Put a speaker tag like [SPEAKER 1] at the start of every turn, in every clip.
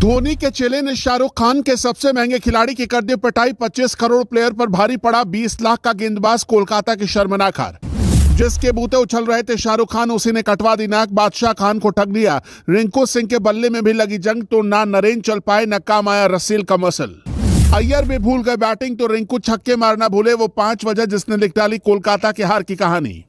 [SPEAKER 1] धोनी के चेले ने शाहरुख खान के सबसे महंगे खिलाड़ी की कर दी पटाई 25 करोड़ प्लेयर पर भारी पड़ा 20 लाख का गेंदबाज कोलकाता के शर्मनाक हार जिसके बूते उछल रहे थे शाहरुख खान उसी ने कटवा दी नाक बादशाह खान को ठग लिया रिंकू सिंह के बल्ले में भी लगी जंग तो ना नरेंद्र चल पाए न काम आया रसील का मसल अय्यर भी भूल गए बैटिंग तो रिंकू छक्के मारना भूले वो पांच वजह जिसने लिख डाली कोलकाता के हार की कहानी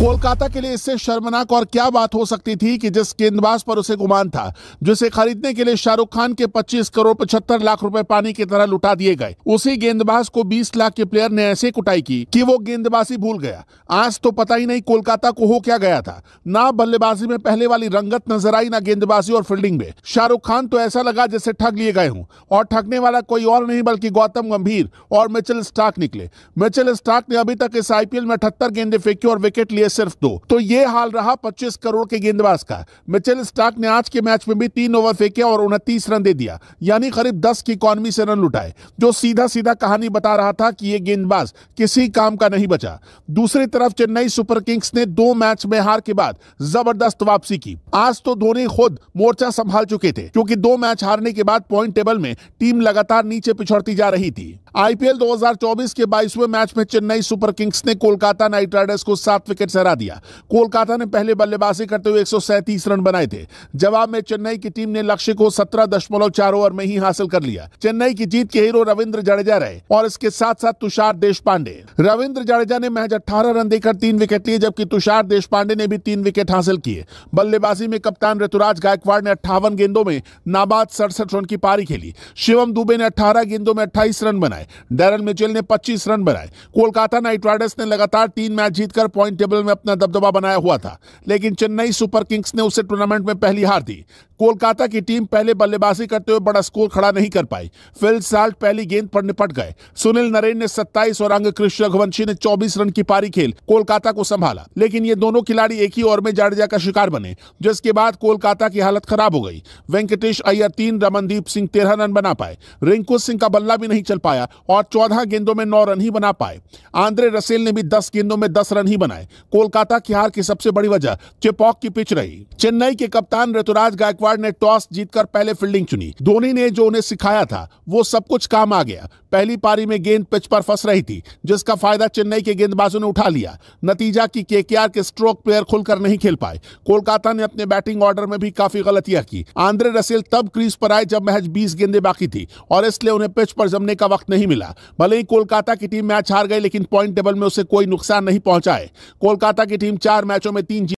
[SPEAKER 1] कोलकाता के लिए इससे शर्मनाक और क्या बात हो सकती थी कि जिस गेंदबाज पर उसे गुमान था जिसे खरीदने के लिए शाहरुख खान के 25 करोड़ पचहत्तर लाख रुपए पानी की तरह लुटा दिए गए उसी गेंदबाज को 20 लाख के प्लेयर ने ऐसे कुटाई की कि वो गेंदबाजी भूल गया आज तो पता ही नहीं कोलकाता को हो क्या गया था ना बल्लेबाजी में पहले वाली रंगत नजर आई ना गेंदबाजी और फील्डिंग में शाहरुख खान तो ऐसा लगा जैसे ठग लिए गए हूँ और ठगने वाला कोई और नहीं बल्कि गौतम गंभीर और मिचल स्टार्क निकले मिचल स्टार्क ने अभी तक इस आईपीएल में अठहत्तर गेंदे फेंकी और विकेट लिए लिए सिर्फ दो तो ये हाल रहा पच्चीस करोड़ के गेंदबाज का मिचेल स्टार्क ने आज के मैच में भी तीन ओवर फेंके और उनतीस रन दे दिया यानी करीब दस की इकोनॉमी से रन लुटाए जो सीधा सीधा कहानी बता रहा था कि ये गेंदबाज किसी काम का नहीं बचा दूसरी तरफ चेन्नई सुपर किंग्स ने दो मैच में हार के बाद जबरदस्त वापसी की आज तो धोनी खुद मोर्चा संभाल चुके थे क्योंकि दो मैच हारने के बाद पॉइंट टेबल में टीम लगातार नीचे पिछड़ती जा रही थी आईपीएल 2024 के 22वें मैच में चेन्नई सुपर किंग्स ने कोलकाता नाइट राइडर्स को सात विकेट सहरा दिया कोलकाता ने पहले बल्लेबाजी करते हुए एक रन बनाए थे जवाब में चेन्नई की टीम ने लक्ष्य को सत्रह दशमलव चार ओवर में ही हासिल कर लिया चेन्नई की जीत के हीरो रविंद्र जडेजा रहे और इसके साथ साथ तुषार देश पांडे रविंद्र जडेजा ने महज अठारह रन देकर तीन विकेट लिए जबकि तुषार देश ने भी तीन विकेट हासिल किए बल्लेबाजी में कप्तान ऋतुराज गायकवाड़ ने अट्ठावन गेंदों में नाबाद सड़सठ रन की पारी खेली शिवम दुबे ने अठारह गेंदों में अट्ठाईस रन बनाए डेरन मिचेल ने पच्चीस रन बनाए कोलकाता नाइट राइडर्स ने लगातार तीन मैच जीतकर पॉइंट टेबल में अपना दबदबा बनाया हुआ था लेकिन चेन्नई सुपर किंग्स ने उसे टूर्नामेंट में पहली हार दी कोलकाता की टीम पहले बल्लेबाजी करते हुए बड़ा स्कोर खड़ा नहीं कर पाई फिल साल्ट पहली गेंद पर निपट गए सुनील नरेन ने 27 और अंग कृष्ण रघुवंशी ने 24 रन की पारी खेल कोलकाता को संभाला लेकिन ये दोनों खिलाड़ी एक ही ओवर में जाडेजा का शिकार बने जिसके बाद कोलकाता की हालत खराब हो गई वेंकटेश अय्यर तीन रमनदीप सिंह तेरह रन बना पाए रिंकू सिंह का बल्ला भी नहीं चल पाया और चौदह गेंदों में नौ रन ही बना पाए आंद्रे रसेल ने भी दस गेंदों में दस रन ही बनाए कोलकाता की हार की सबसे बड़ी वजह चिपॉक की पिच रही चेन्नई के कप्तान ऋतुराज गायकवाड़ गायकवाड़ ने टॉस जीतकर पहले फील्डिंग चुनी धोनी ने जो उन्हें सिखाया था वो सब कुछ काम आ गया पहली पारी में गेंद पिच पर फंस रही थी जिसका फायदा चेन्नई के गेंदबाजों ने उठा लिया नतीजा की के के के स्ट्रोक प्लेयर खुलकर नहीं खेल पाए कोलकाता ने अपने बैटिंग ऑर्डर में भी काफी गलतियां की आंद्रे रसेल तब क्रीज पर आए जब महज बीस गेंदे बाकी थी और इसलिए उन्हें पिच पर जमने का वक्त नहीं मिला भले ही कोलकाता की टीम मैच हार गई लेकिन पॉइंट टेबल में उसे कोई नुकसान नहीं पहुंचाए कोलकाता की टीम चार मैचों में तीन